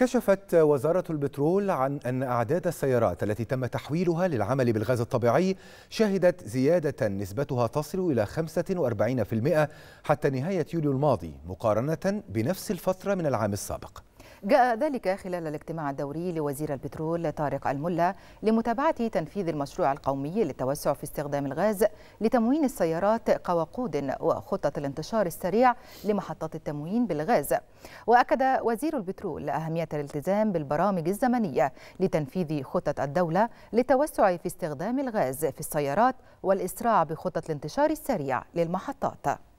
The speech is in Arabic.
كشفت وزارة البترول عن أن أعداد السيارات التي تم تحويلها للعمل بالغاز الطبيعي شهدت زيادة نسبتها تصل إلى 45% حتى نهاية يوليو الماضي مقارنة بنفس الفترة من العام السابق جاء ذلك خلال الاجتماع الدوري لوزير البترول طارق الملا لمتابعة تنفيذ المشروع القومي للتوسع في استخدام الغاز لتموين السيارات كوقود وخطة الانتشار السريع لمحطات التموين بالغاز وأكد وزير البترول أهمية الالتزام بالبرامج الزمنية لتنفيذ خطة الدولة للتوسع في استخدام الغاز في السيارات والإسراع بخطة الانتشار السريع للمحطات